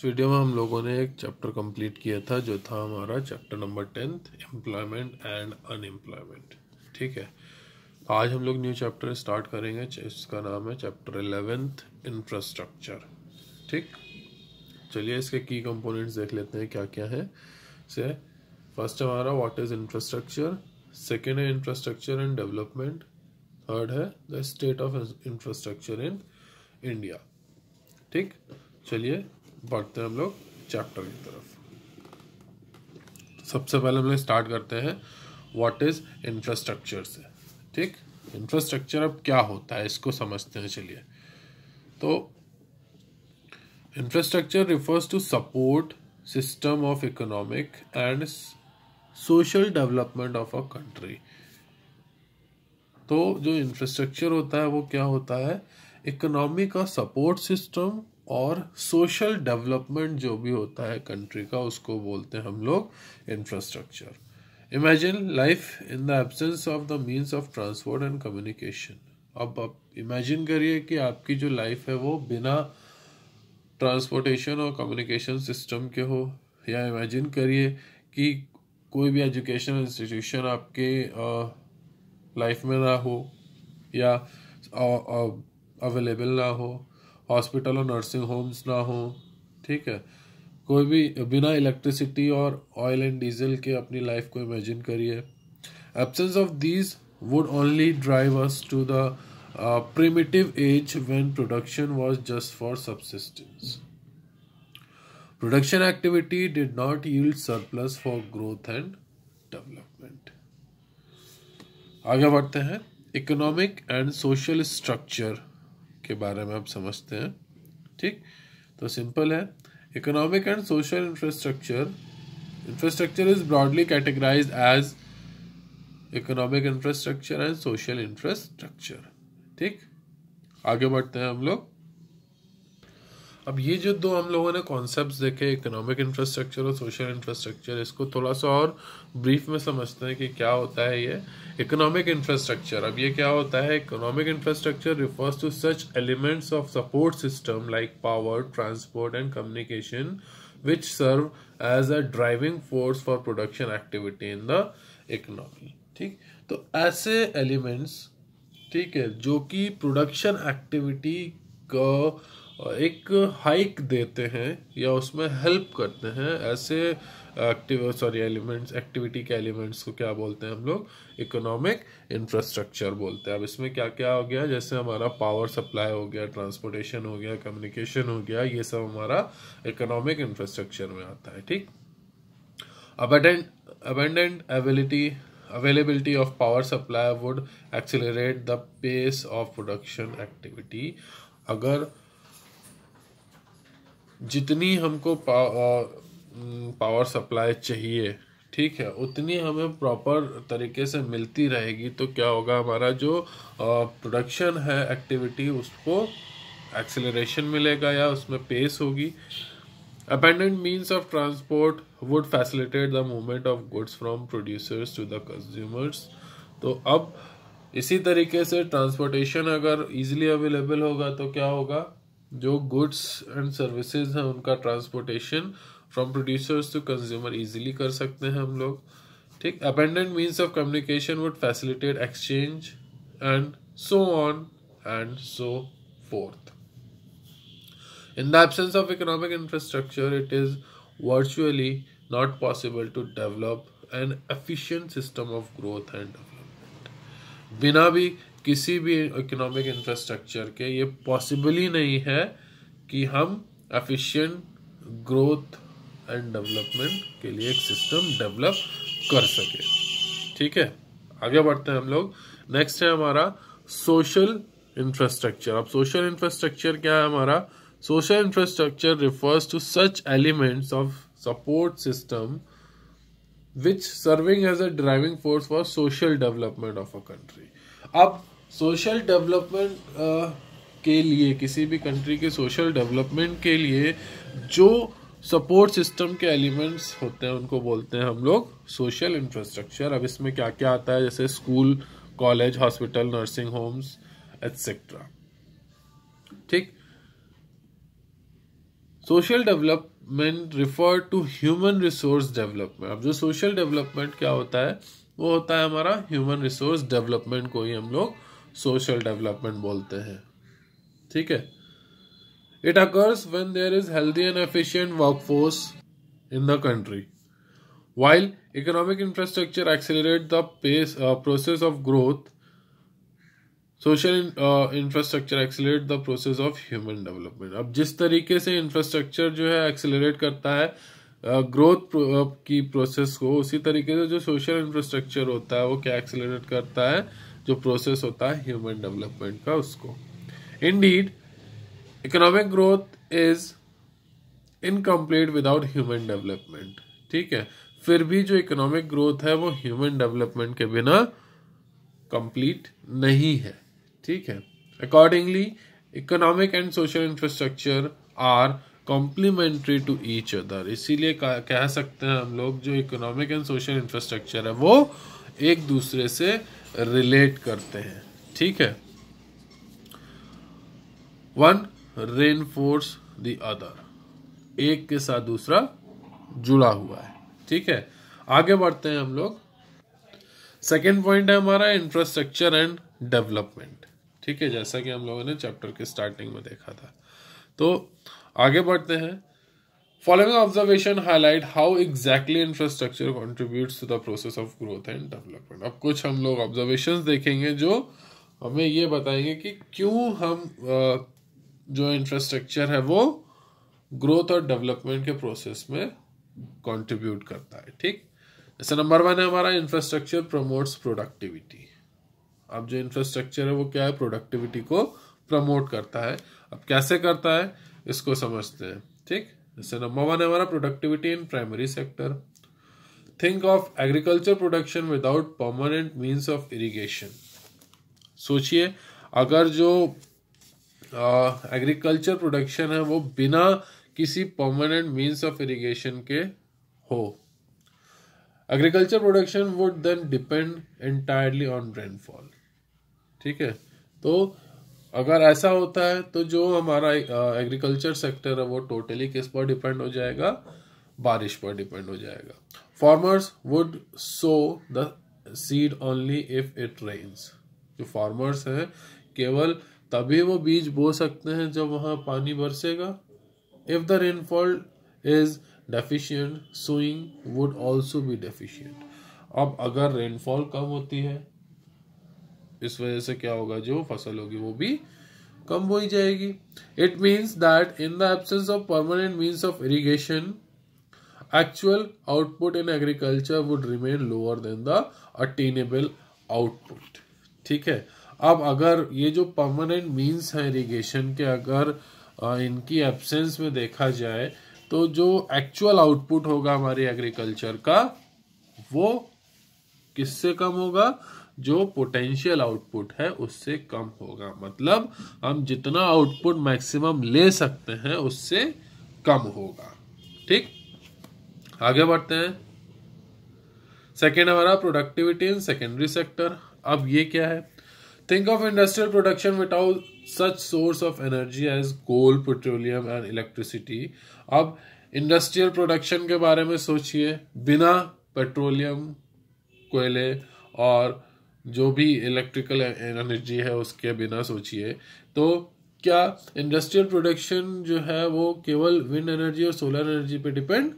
इस वीडियो में हम लोगों ने एक चैप्टर कंप्लीट किया था जो था हमारा chapter number tenth employment and unemployment ठीक है आज हम लोग न्यू चैप्टर स्टार्ट करेंगे इसका नाम है चैप्टर एलेवेंथ इंफ्रास्ट्रक्चर ठीक चलिए इसके की कंपोनेंट्स देख लेते हैं क्या क्या है से फर्स्ट हमारा व्हाट इज इंफ्रास्ट्रक्चर सेकेंड है इंफ्रास्ट्रक्चर एंड डेवलपमेंट थर्ड है the state of infrastructure in India ठीक चलिए बढ़ते हैं हम लोग चैप्टर की तरफ सबसे पहले हम लोग स्टार्ट करते हैं व्हाट इज इंफ्रास्ट्रक्चर से ठीक इंफ्रास्ट्रक्चर अब क्या होता है इसको समझते हैं चलिए तो infrastructure refers to support system of economic and social development of a country तो जो इंफ्रास्ट्रक्चर होता है वो क्या होता है इकोनॉमी का सपोर्ट सिस्टम और सोशल डेवलपमेंट जो भी होता है कंट्री का उसको बोलते हैं हम लोग infrastructure imagine life in the absence of the means of transport and communication अब आप इमेजिन करिए कि आपकी जो लाइफ है वो बिना ट्रांसपोर्टेशन और कम्युनिकेशन सिस्टम के हो या इमेजिन करिए कि कोई भी एजुकेशनल इंस्टीट्यूशन आपके लाइफ में ना हो या अवेलेबल ना हो हॉस्पिटल और नर्सिंग होम्स ना हो ठीक है कोई भी बिना इलेक्ट्रिसिटी और ऑयल एंड डीजल के अपनी लाइफ को इमेजिन करिए absence of these would only drive us to the primitive age when production was just for subsistence production activity did not yield surplus for growth and development आगे बढ़ते हैं economic and social structure के बारे में आप समझते हैं ठीक तो सिंपल है economic and social infrastructure infrastructure is broadly categorise as economic infrastructure and social infrastructure ठीक आगे बढ़ते हैं हम लोग अब ये जो दो हम लोगों ने कॉन्सेप्ट देखे इकोनॉमिक इंफ्रास्ट्रक्चर और सोशल इंफ्रास्ट्रक्चर इसको थोड़ा सा और ब्रीफ में समझते हैं कि क्या होता है ये इकोनॉमिक इंफ्रास्ट्रक्चर अब ये क्या होता है economic infrastructure refers to such elements of support system like power transport and communication which serve as a driving force for production activity in the economy ठीक तो ऐसे एलिमेंट्स ठीक है जो कि प्रोडक्शन एक्टिविटी का एक हाइक देते हैं या उसमें हेल्प करते हैं ऐसे एक्टिव सॉरी एलिमेंट्स एक्टिविटी के एलिमेंट्स को क्या बोलते हैं हम लोग इकोनॉमिक इंफ्रास्ट्रक्चर बोलते हैं अब इसमें क्या क्या हो गया जैसे हमारा पावर सप्लाई हो गया ट्रांसपोर्टेशन हो गया कम्युनिकेशन हो गया ये सब हमारा इकोनॉमिक इंफ्रास्ट्रक्चर में आता है ठीक abundant abundant ability availability of power supply would accelerate the pace of production activity अगर जितनी हमको पावर सप्लाई चाहिए ठीक है उतनी हमें प्रॉपर तरीके से मिलती रहेगी तो क्या होगा हमारा जो प्रोडक्शन है एक्टिविटी उसको एक्सेलरेशन मिलेगा या उसमें पेस होगी abundant means of transport would facilitate the movement of goods from producers to the consumers तो अब इसी तरीके से ट्रांसपोर्टेशन अगर इजीली अवेलेबल होगा तो क्या होगा जो गुड्स एंड सर्विसेज हैं उनका transportation from producers to consumer easily कर सकते हैं हम लोग ठीक abundant means of communication would facilitate exchange and so on and so forth in the absence of economic infrastructure it is virtually not possible to develop an efficient system of growth and development बिना भी किसी भी economic infrastructure के ये possible ही नहीं है कि हम एफिशिएंट ग्रोथ एंड डेवलपमेंट के लिए एक सिस्टम डेवलप कर सके ठीक है आगे बढ़ते हैं हम लोग नेक्स्ट है हमारा सोशल इंफ्रास्ट्रक्चर अब सोशल इंफ्रास्ट्रक्चर क्या है हमारा social infrastructure refers to such elements of support system which serving as a driving force for social development of a country अब सोशल डेवलपमेंट uh, के लिए किसी भी कंट्री के सोशल डेवलपमेंट के लिए जो सपोर्ट सिस्टम के एलिमेंट्स होते हैं उनको बोलते हैं हम लोग सोशल इंफ्रास्ट्रक्चर अब इसमें क्या क्या आता है जैसे school college hospital nursing homes etcetera ठीक social development refer to human resource development अब जो सोशल डेवलपमेंट क्या होता है वो होता है हमारा ह्यूमन रिसोर्स डेवलपमेंट को ही हम लोग सोशल डेवलपमेंट बोलते हैं ठीक है it occurs when there is healthy and efficient workforce in the country while economic infrastructure accelerate the process of growth social infrastructure accelerate the process of human development अब जिस तरीके से इंफ्रास्ट्रक्चर जो है एक्सेलरेट करता है ग्रोथ की process को उसी तरीके से जो सोशल इंफ्रास्ट्रक्चर होता है वो क्या एक्सेलरेट करता है जो प्रोसेस होता है ह्यूमन डेवलपमेंट का उसको indeed economic growth is incomplete without human development ठीक है फिर भी जो इकोनॉमिक ग्रोथ है वो ह्यूमन डेवलपमेंट के बिना कंप्लीट नहीं है ठीक है accordingly economic and social infrastructure are complementary to each other इसीलिए कह सकते हैं हम लोग जो इकोनॉमिक एंड सोशल इंफ्रास्ट्रक्चर है वो एक दूसरे से रिलेट करते हैं ठीक है वन रेनफोर्स द अदर एक के साथ दूसरा जुड़ा हुआ है ठीक है आगे बढ़ते हैं हम लोग सेकेंड पॉइंट है हमारा इंफ्रास्ट्रक्चर एंड डेवलपमेंट ठीक है जैसा कि हम लोगों ने चैप्टर के स्टार्टिंग में देखा था तो आगे बढ़ते हैं following observation highlight how exactly infrastructure contribute to the process of growth and development अब कुछ हम लोग ऑब्जर्वेशन देखेंगे जो हमें ये बताएंगे कि क्यों हम जो इंफ्रास्ट्रक्चर है वो ग्रोथ और डेवलपमेंट के प्रोसेस में कॉन्ट्रीब्यूट करता है ठीक जैसे नंबर वन है हमारा इंफ्रास्ट्रक्चर प्रमोट्स प्रोडक्टिविटी अब जो इंफ्रास्ट्रक्चर है वो क्या है प्रोडक्टिविटी को प्रमोट करता है अब कैसे करता है इसको समझते हैं ठीक जैसे नंबर वन है हमारा productivity in primary sector think of agriculture production without permanent means of irrigation सोचिए अगर जो एग्रीकल्चर प्रोडक्शन है वो बिना किसी परमानेंट मीन्स ऑफ इरीगेशन के हो agriculture production would then depend entirely on rainfall ठीक है तो अगर ऐसा होता है तो जो हमारा एग्रीकल्चर सेक्टर है वो टोटली किस पर डिपेंड हो जाएगा बारिश पर डिपेंड हो जाएगा farmers would sow the seed only if it rains जो फार्मर्स हैं केवल तभी वो बीज बो सकते हैं जब वहाँ पानी बरसेगा if the rainfall is deficient sowing would also be deficient अब अगर रेनफॉल कम होती है इस वजह से क्या होगा जो फसल होगी वो भी कम हो ही जाएगी it means that in the absence of permanent means of irrigation actual output in agriculture would remain lower than the attainable output ठीक है अब अगर ये जो परमानेंट मीन्स है इरीगेशन के अगर इनकी एब्सेंस में देखा जाए तो जो एक्चुअल आउटपुट होगा हमारे एग्रीकल्चर का वो किससे कम होगा जो पोटेंशियल आउटपुट है उससे कम होगा मतलब हम जितना आउटपुट मैक्सिमम ले सकते हैं उससे कम होगा ठीक आगे बढ़ते हैं सेकेंड हमारा प्रोडक्टिविटी इन सेकेंडरी सेक्टर अब ये क्या है think of industrial production without such source of energy as coal petroleum and electricity अब इंडस्ट्रियल प्रोडक्शन के बारे में सोचिए बिना पेट्रोलियम कोयले और जो भी इलेक्ट्रिकल एनर्जी है उसके बिना सोचिए तो क्या इंडस्ट्रियल प्रोडक्शन जो है वो केवल विंड एनर्जी और सोलर एनर्जी पे डिपेंड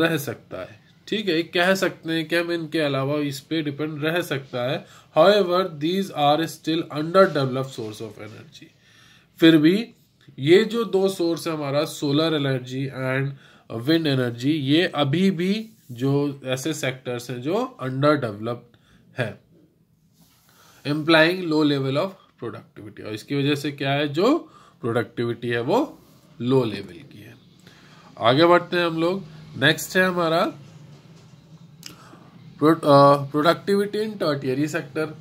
रह सकता है ठीक है कह सकते हैं कि हम इनके अलावा इस पे डिपेंड रह सकता है however these are still under develop source of energy फिर भी ये जो दो सोर्स है हमारा solar energy and wind energy ये अभी भी जो ऐसे सेक्टर्स हैं जो अंडर डेवलप्ड है employing low level of productivity और इसकी वजह से क्या है जो प्रोडक्टिविटी है वो लो लेवल की है आगे बढ़ते हैं हम लोग नेक्स्ट है हमारा प्रोडक्टिविटी इन टर्टियरी सेक्टर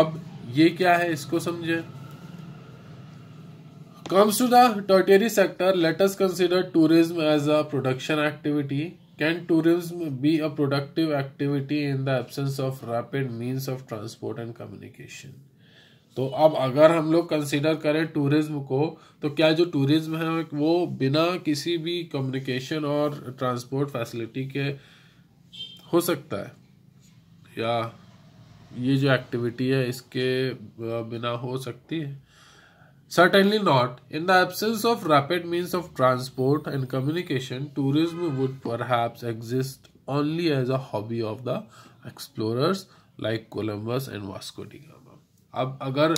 अब ये क्या है इसको समझे comes to the tertiary sector let's consider tourism as a production activity Can tourism be a productive activity in the absence of rapid means of transport and communication? तो अब अगर हम लोग कंसिडर करें टूरिज्म को तो क्या जो टूरिज्म है वो बिना किसी भी कम्युनिकेशन और ट्रांसपोर्ट फैसिलिटी के हो सकता है या ये जो एक्टिविटी है इसके बिना हो सकती है Certainly not. In the absence of rapid means of transport and communication, tourism would perhaps exist only as a hobby of the explorers like Columbus and Vasco da Gama. अब अगर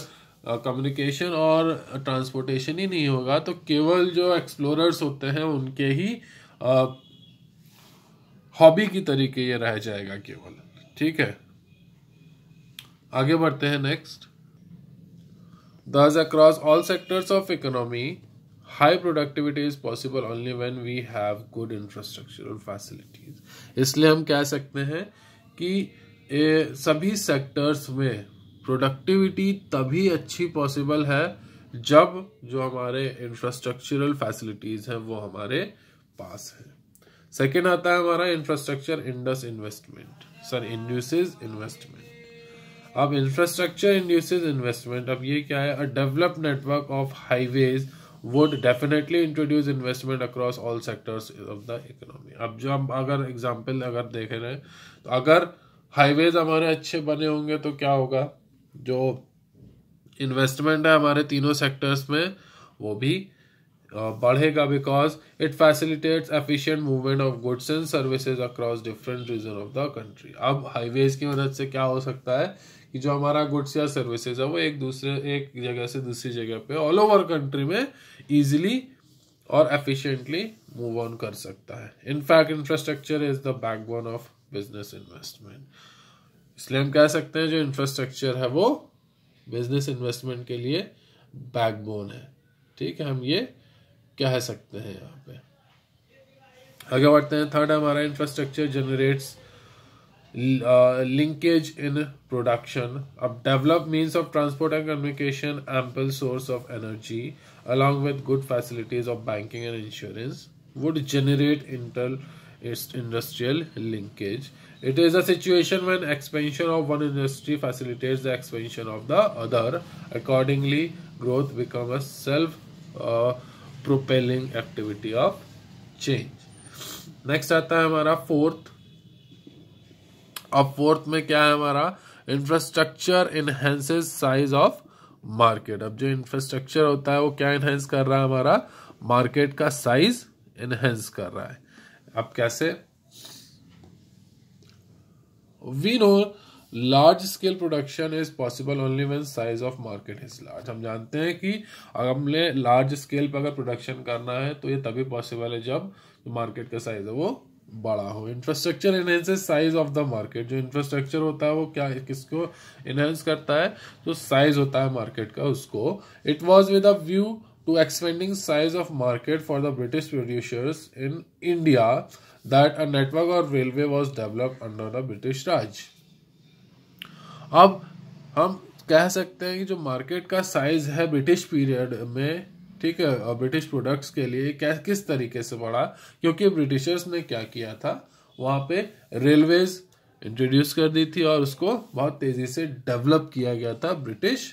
कम्युनिकेशन और transportation ही नहीं होगा तो केवल जो explorers होते हैं उनके ही हॉबी की तरीके ये रह जाएगा केवल ठीक है आगे बढ़ते हैं next Thus, across all sectors of economy, high productivity is possible only when we have good infrastructural facilities. इसलिए हम कह सकते हैं कि ए, सभी सेक्टर्स में प्रोडक्टिविटी तभी अच्छी पॉसिबल है जब जो हमारे इंफ्रास्ट्रक्चरल फैसिलिटीज हैं वो हमारे पास है सेकेंड आता है हमारा infrastructure induce investment sir induces investment अब इंफ्रास्ट्रक्चर इंड्यूसेज इन्वेस्टमेंट अब ये क्या है a develop network of highways would definitely introduce investment across all sectors of the economy अब जो हम अगर एग्जाम्पल अगर देख रहे हैं तो अगर हाईवेज हमारे अच्छे बने होंगे तो क्या होगा जो इन्वेस्टमेंट है हमारे तीनों सेक्टर्स में वो भी बढ़ेगा because it facilitates efficient movement of goods and services across different region of the country अब हाईवेज की मदद से क्या हो सकता है कि जो हमारा गुड्स या सर्विसेज है वो एक दूसरे एक जगह से दूसरी जगह पे ऑल ओवर कंट्री में ईजिली और एफिशिएंटली मूव ऑन कर सकता है in fact infrastructure is the backbone of business investment इसलिए हम कह सकते हैं जो इंफ्रास्ट्रक्चर है वो बिजनेस इन्वेस्टमेंट के लिए बैकबोन है ठीक है हम ये कह सकते हैं यहाँ पे आगे बढ़ते हैं थर्ड हमारा infrastructure generate linkage in production अब develop means of transport and communication ample source of energy along with good facilities of banking and insurance would generate inter industrial linkage it is situation when expansion of one industry facilitate the expansion of the other accordingly growth become a self propelling activity of change next आता है हमारा fourth अब fourth में क्या है हमारा infrastructure enhances size of market अब जो इंफ्रास्ट्रक्चर होता है वो क्या इनहेंस कर रहा है हमारा मार्केट का साइज इनहेंस कर रहा है अब कैसे we know large scale production is possible only when size of market is large हम जानते हैं कि अगर हमने लार्ज स्केल पर अगर प्रोडक्शन करना है तो ये तभी पॉसिबल है जब मार्केट का साइज है वो बड़ा हो infrastructure enhance size of the market जो इंफ्रास्ट्रक्चर होता है वो क्या किसको इनहेंस करता है जो साइज होता है मार्केट का उसको it was with a view to expanding size of market for the British producers in India that a network और railway was develop under the British raj अब हम कह सकते हैं कि जो मार्केट का साइज है ब्रिटिश पीरियड में ठीक है और ब्रिटिश प्रोडक्ट्स के लिए क्या किस तरीके से बढ़ा क्योंकि ब्रिटिशर्स ने क्या किया था वहां पे रेलवेज इंट्रोड्यूस कर दी थी और उसको बहुत तेजी से डेवलप किया गया था ब्रिटिश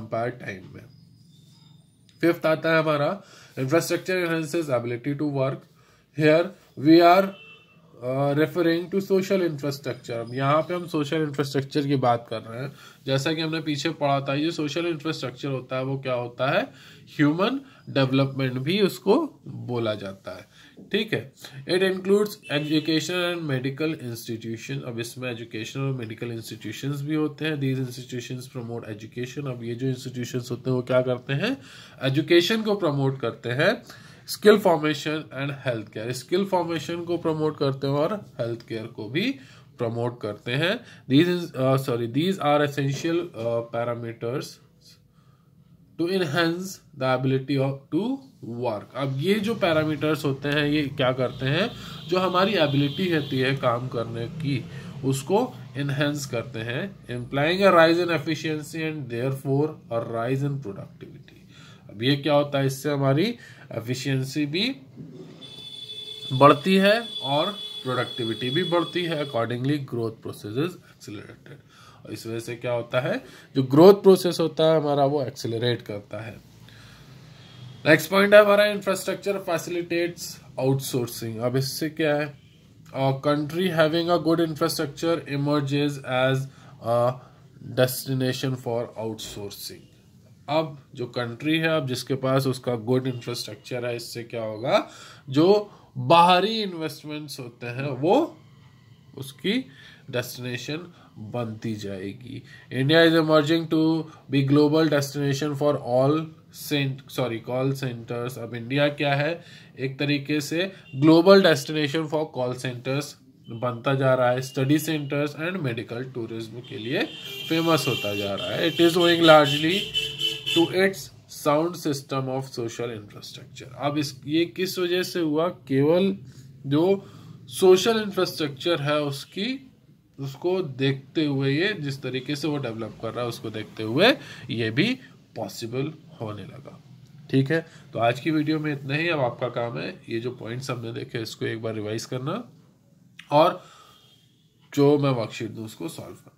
एम्पायर टाइम में फिफ्थ आता है हमारा infrastructure enhances ability to work here we are referring to social infrastructure यहाँ पे हम सोशल इंफ्रास्ट्रक्चर की बात कर रहे हैं जैसा कि हमने पीछे पढ़ा था ये सोशल इंफ्रास्ट्रक्चर होता है वो क्या होता है ह्यूमन डेवलपमेंट भी उसको बोला जाता है ठीक है it includes education and medical institution अब इसमें एजुकेशन और मेडिकल इंस्टीट्यूशन भी होते हैं दीज इंस्टीट्यूशन प्रमोट एजुकेशन अब ये जो इंस्टीट्यूशन होते हैं वो क्या करते हैं एजुकेशन को प्रमोट करते हैं skill formation and health care skill formation को प्रमोट करते हैं और हेल्थ केयर को भी प्रमोट करते हैं these sorry these are essential parameters to enhance the ability of to work अब ये जो पैरामीटर्स होते हैं ये क्या करते हैं जो हमारी एबिलिटी रहती है काम करने की उसको इनहेंस करते हैं implying a rise in efficiency and therefore a rise in productivity अब ये क्या होता है इससे हमारी एफिशिएंसी भी बढ़ती है और प्रोडक्टिविटी भी बढ़ती है accordingly growth process is accelerated और इस वजह से क्या होता है जो ग्रोथ प्रोसेस होता है हमारा वो एक्सेलरेट करता है नेक्स्ट पॉइंट है हमारा इंफ्रास्ट्रक्चर फैसिलिटेट्स आउटसोर्सिंग अब इससे क्या है country having a good infrastructure emerges as a destination for outsourcing अब जो कंट्री है अब जिसके पास उसका गुड इंफ्रास्ट्रक्चर है इससे क्या होगा जो बाहरी इन्वेस्टमेंट्स होते हैं वो उसकी डेस्टिनेशन बनती जाएगी India is emerging to be global destination for all cent sorry call centres अब इंडिया क्या है एक तरीके से global destination for call centres बनता जा रहा है study centres and medical tourism के लिए फेमस होता जा रहा है it is owing largely to its sound system of social infrastructure अब इस ये किस वजह से हुआ केवल जो सोशल इंफ्रास्ट्रक्चर है उसकी उसको देखते हुए ये जिस तरीके से वो डेवलप कर रहा है उसको देखते हुए ये भी पॉसिबल होने लगा ठीक है तो आज की वीडियो में इतना ही अब आपका काम है ये जो पॉइंट्स हमने देखे इसको एक बार रिवाइज करना और जो मैं वर्कशीट दूँ उसको सॉल्व करना